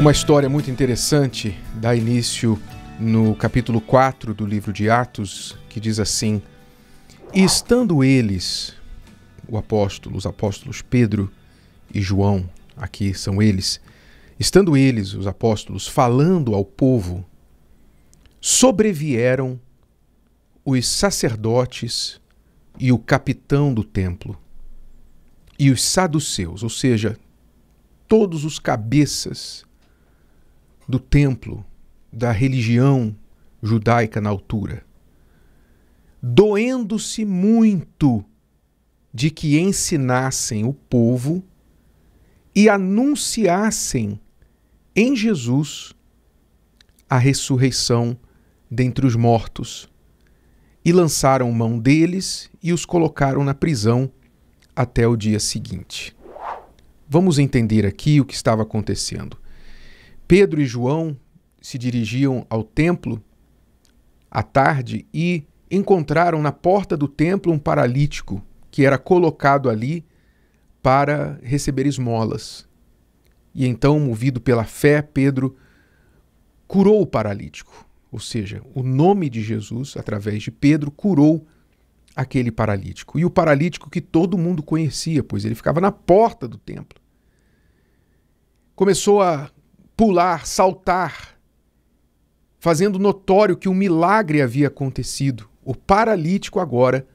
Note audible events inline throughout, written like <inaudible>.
Uma história muito interessante dá início no capítulo 4 do livro de Atos, que diz assim: E estando eles, o apóstolo, os apóstolos Pedro e João, aqui são eles, estando eles, os apóstolos, falando ao povo, sobrevieram os sacerdotes e o capitão do templo e os saduceus, ou seja, todos os cabeças do templo, da religião judaica na altura, doendo-se muito de que ensinassem o povo e anunciassem em Jesus a ressurreição dentre os mortos. E lançaram mão deles e os colocaram na prisão até o dia seguinte. Vamos entender aqui o que estava acontecendo. Pedro e João se dirigiam ao templo à tarde e encontraram na porta do templo um paralítico que era colocado ali para receber esmolas. E então, movido pela fé, Pedro curou o paralítico, ou seja, o nome de Jesus, através de Pedro, curou aquele paralítico. E o paralítico que todo mundo conhecia, pois ele ficava na porta do templo. Começou a pular, saltar, fazendo notório que um milagre havia acontecido. O paralítico agora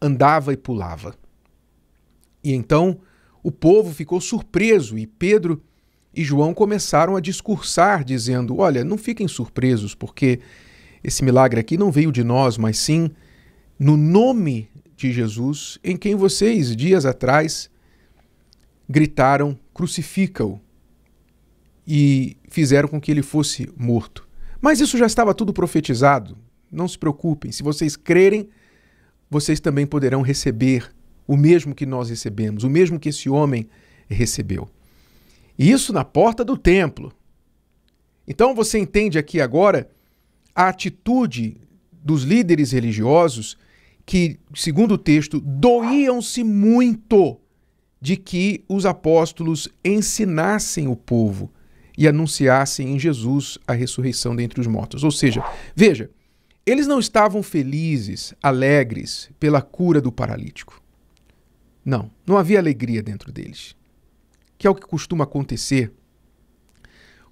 andava e pulava. E então o povo ficou surpreso e Pedro e João começaram a discursar, dizendo: Olha, não fiquem surpresos, porque esse milagre aqui não veio de nós, mas sim no nome de Jesus, em quem vocês, dias atrás, gritaram: Crucifica-o e fizeram com que ele fosse morto. Mas isso já estava tudo profetizado. Não se preocupem, se vocês crerem, vocês também poderão receber o mesmo que nós recebemos, o mesmo que esse homem recebeu. E isso na porta do templo. Então você entende aqui agora a atitude dos líderes religiosos que, segundo o texto, doíam-se muito de que os apóstolos ensinassem o povo e anunciassem em Jesus a ressurreição dentre os mortos. Ou seja, veja, eles não estavam felizes, alegres pela cura do paralítico. Não, não havia alegria dentro deles, que é o que costuma acontecer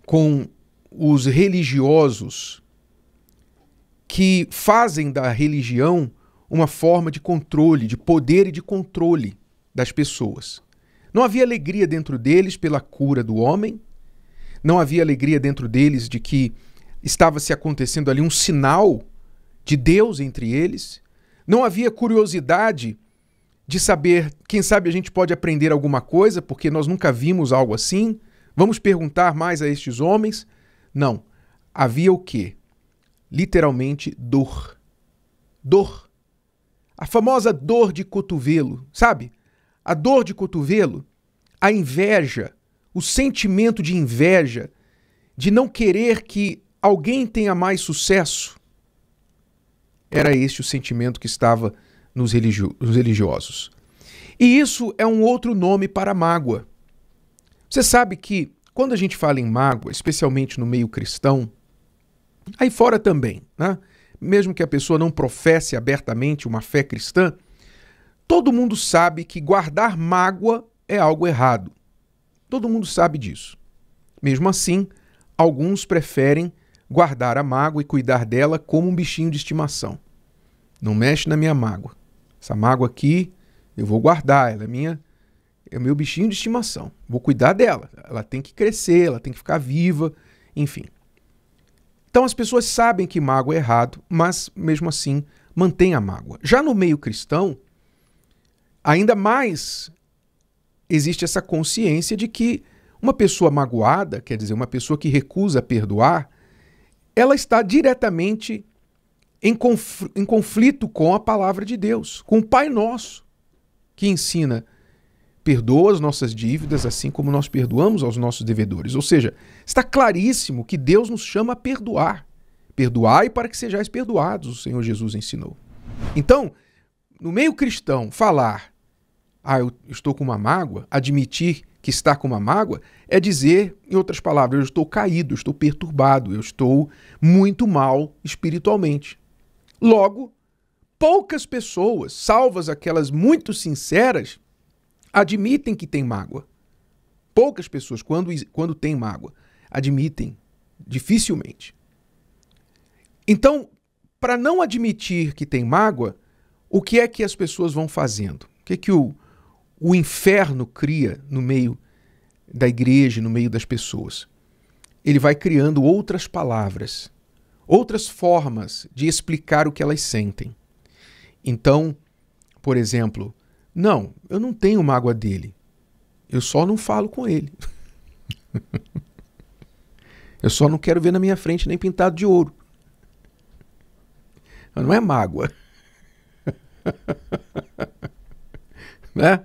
com os religiosos que fazem da religião uma forma de controle, de poder e de controle das pessoas. Não havia alegria dentro deles pela cura do homem, não havia alegria dentro deles de que estava se acontecendo ali um sinal de Deus entre eles. Não havia curiosidade de saber, quem sabe a gente pode aprender alguma coisa, porque nós nunca vimos algo assim. Vamos perguntar mais a estes homens? Não. Havia o quê? Literalmente dor. Dor. A famosa dor de cotovelo, sabe? A dor de cotovelo, a inveja, o sentimento de inveja, de não querer que alguém tenha mais sucesso, era este o sentimento que estava nos, religio nos religiosos. E isso é um outro nome para mágoa. Você sabe que quando a gente fala em mágoa, especialmente no meio cristão, aí fora também, né? mesmo que a pessoa não professe abertamente uma fé cristã, todo mundo sabe que guardar mágoa é algo errado. Todo mundo sabe disso. Mesmo assim, alguns preferem guardar a mágoa e cuidar dela como um bichinho de estimação. Não mexe na minha mágoa. Essa mágoa aqui eu vou guardar, ela é minha é o meu bichinho de estimação. Vou cuidar dela. Ela tem que crescer, ela tem que ficar viva, enfim. Então as pessoas sabem que mágoa é errado, mas mesmo assim mantém a mágoa. Já no meio cristão, ainda mais existe essa consciência de que uma pessoa magoada, quer dizer, uma pessoa que recusa perdoar, ela está diretamente em, conf em conflito com a palavra de Deus, com o Pai Nosso, que ensina: perdoa as nossas dívidas assim como nós perdoamos aos nossos devedores. Ou seja, está claríssimo que Deus nos chama a perdoar. Perdoai para que sejais perdoados, o Senhor Jesus ensinou. Então, no meio cristão, falar ah, eu estou com uma mágoa, admitir que está com uma mágoa, é dizer, em outras palavras, eu estou caído, estou perturbado, eu estou muito mal espiritualmente. Logo, poucas pessoas, salvas aquelas muito sinceras, admitem que têm mágoa. Poucas pessoas, quando, quando têm mágoa, admitem, dificilmente. Então, para não admitir que tem mágoa, o que é que as pessoas vão fazendo? O que, é que o o inferno cria no meio da igreja, no meio das pessoas. Ele vai criando outras palavras, outras formas de explicar o que elas sentem. Então, por exemplo, não, eu não tenho mágoa dele. Eu só não falo com ele. <laughs> eu só não quero ver na minha frente nem pintado de ouro. Mas não é mágoa. <laughs> né?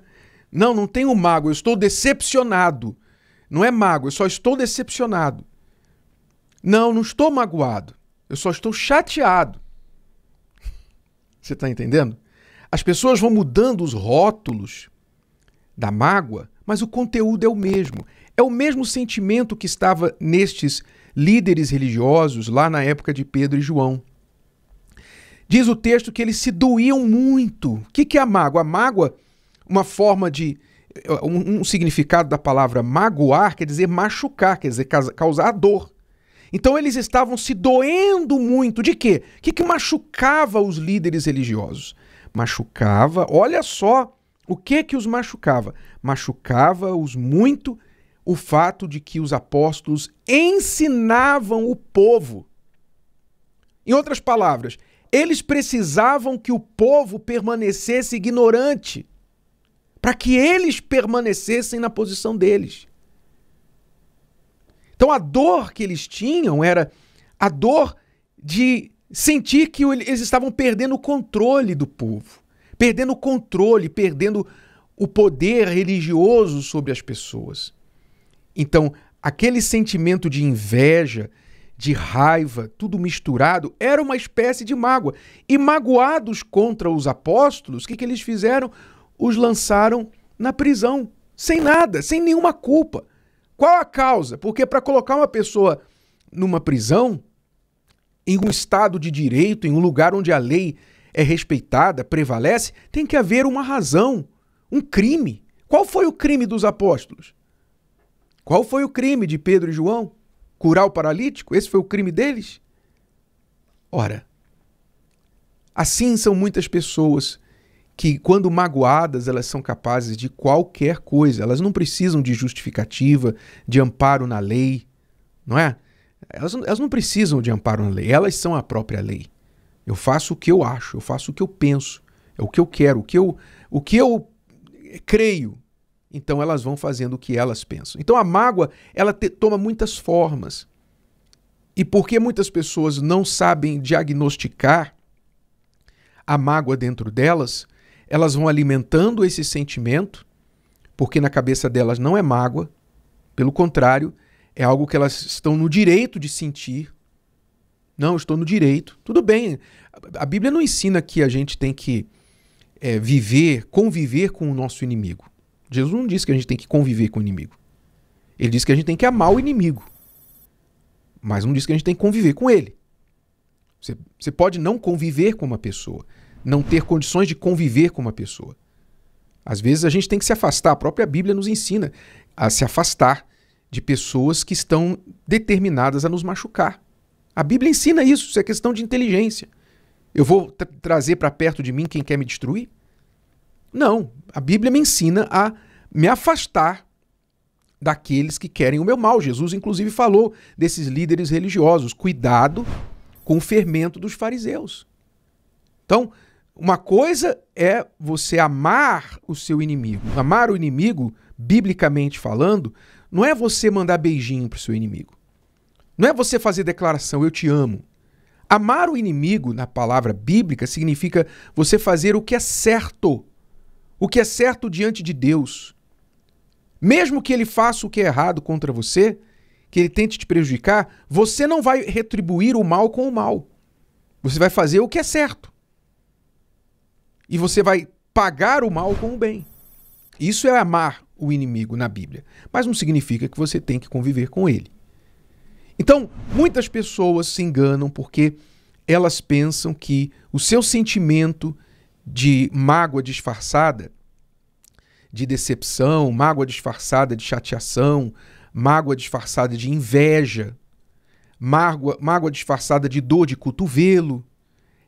Não, não tenho mágoa, eu estou decepcionado. Não é mágoa, eu só estou decepcionado. Não, não estou magoado, eu só estou chateado. <laughs> Você está entendendo? As pessoas vão mudando os rótulos da mágoa, mas o conteúdo é o mesmo. É o mesmo sentimento que estava nestes líderes religiosos lá na época de Pedro e João. Diz o texto que eles se doíam muito. O que é a mágoa? A mágoa uma forma de. Um, um significado da palavra magoar quer dizer machucar, quer dizer causar dor. Então eles estavam se doendo muito. De quê? O que, que machucava os líderes religiosos? Machucava, olha só o que que os machucava. Machucava-os muito o fato de que os apóstolos ensinavam o povo. Em outras palavras, eles precisavam que o povo permanecesse ignorante para que eles permanecessem na posição deles. Então a dor que eles tinham era a dor de sentir que eles estavam perdendo o controle do povo, perdendo o controle, perdendo o poder religioso sobre as pessoas. Então, aquele sentimento de inveja, de raiva, tudo misturado, era uma espécie de mágoa. E magoados contra os apóstolos, o que, que eles fizeram? os lançaram na prisão, sem nada, sem nenhuma culpa. Qual a causa? Porque para colocar uma pessoa numa prisão, em um estado de direito, em um lugar onde a lei é respeitada, prevalece, tem que haver uma razão, um crime. Qual foi o crime dos apóstolos? Qual foi o crime de Pedro e João? Curar o paralítico? Esse foi o crime deles? Ora, assim são muitas pessoas que, quando magoadas, elas são capazes de qualquer coisa. Elas não precisam de justificativa, de amparo na lei, não é? Elas, elas não precisam de amparo na lei, elas são a própria lei. Eu faço o que eu acho, eu faço o que eu penso, é o que eu quero, o que eu, o que eu creio. Então elas vão fazendo o que elas pensam. Então a mágoa, ela te, toma muitas formas. E porque muitas pessoas não sabem diagnosticar a mágoa dentro delas, elas vão alimentando esse sentimento, porque na cabeça delas não é mágoa, pelo contrário, é algo que elas estão no direito de sentir. Não, estou no direito. Tudo bem, a Bíblia não ensina que a gente tem que é, viver, conviver com o nosso inimigo. Jesus não diz que a gente tem que conviver com o inimigo. Ele diz que a gente tem que amar o inimigo. Mas não diz que a gente tem que conviver com ele. Você, você pode não conviver com uma pessoa, não ter condições de conviver com uma pessoa. Às vezes a gente tem que se afastar, a própria Bíblia nos ensina a se afastar de pessoas que estão determinadas a nos machucar. A Bíblia ensina isso, isso é questão de inteligência. Eu vou tra trazer para perto de mim quem quer me destruir? Não, a Bíblia me ensina a me afastar daqueles que querem o meu mal. Jesus, inclusive, falou desses líderes religiosos: cuidado com o fermento dos fariseus. Então, uma coisa é você amar o seu inimigo. Amar o inimigo, biblicamente falando, não é você mandar beijinho para o seu inimigo. Não é você fazer declaração, eu te amo. Amar o inimigo, na palavra bíblica, significa você fazer o que é certo. O que é certo diante de Deus. Mesmo que ele faça o que é errado contra você, que ele tente te prejudicar, você não vai retribuir o mal com o mal. Você vai fazer o que é certo. E você vai pagar o mal com o bem. Isso é amar o inimigo na Bíblia. Mas não significa que você tem que conviver com ele. Então, muitas pessoas se enganam porque elas pensam que o seu sentimento de mágoa disfarçada, de decepção, mágoa disfarçada de chateação, mágoa disfarçada de inveja, mágoa, mágoa disfarçada de dor de cotovelo,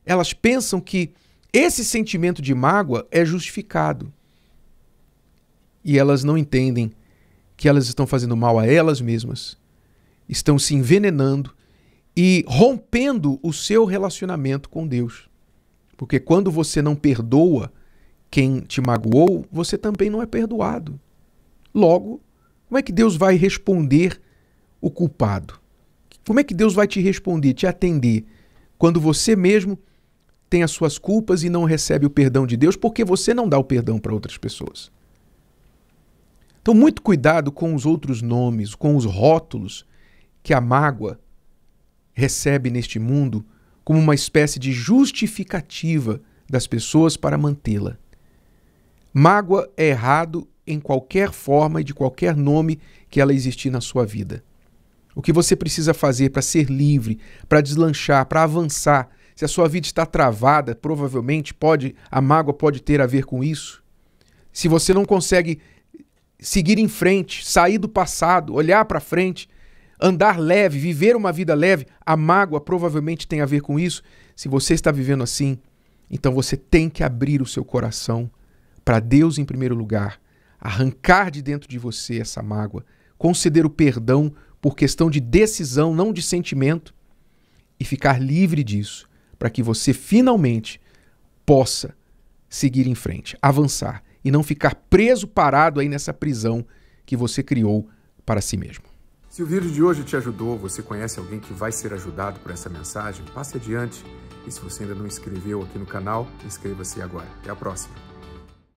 elas pensam que esse sentimento de mágoa é justificado. E elas não entendem que elas estão fazendo mal a elas mesmas, estão se envenenando e rompendo o seu relacionamento com Deus. Porque quando você não perdoa quem te magoou, você também não é perdoado. Logo, como é que Deus vai responder o culpado? Como é que Deus vai te responder, te atender, quando você mesmo tem as suas culpas e não recebe o perdão de Deus porque você não dá o perdão para outras pessoas. Então, muito cuidado com os outros nomes, com os rótulos que a mágoa recebe neste mundo como uma espécie de justificativa das pessoas para mantê-la. Mágoa é errado em qualquer forma e de qualquer nome que ela existir na sua vida. O que você precisa fazer para ser livre, para deslanchar, para avançar se a sua vida está travada, provavelmente pode a mágoa pode ter a ver com isso. Se você não consegue seguir em frente, sair do passado, olhar para frente, andar leve, viver uma vida leve, a mágoa provavelmente tem a ver com isso. Se você está vivendo assim, então você tem que abrir o seu coração para Deus em primeiro lugar, arrancar de dentro de você essa mágoa, conceder o perdão por questão de decisão, não de sentimento, e ficar livre disso para que você finalmente possa seguir em frente, avançar e não ficar preso, parado aí nessa prisão que você criou para si mesmo. Se o vídeo de hoje te ajudou, você conhece alguém que vai ser ajudado por essa mensagem, passe adiante. E se você ainda não inscreveu aqui no canal, inscreva-se agora. Até a próxima!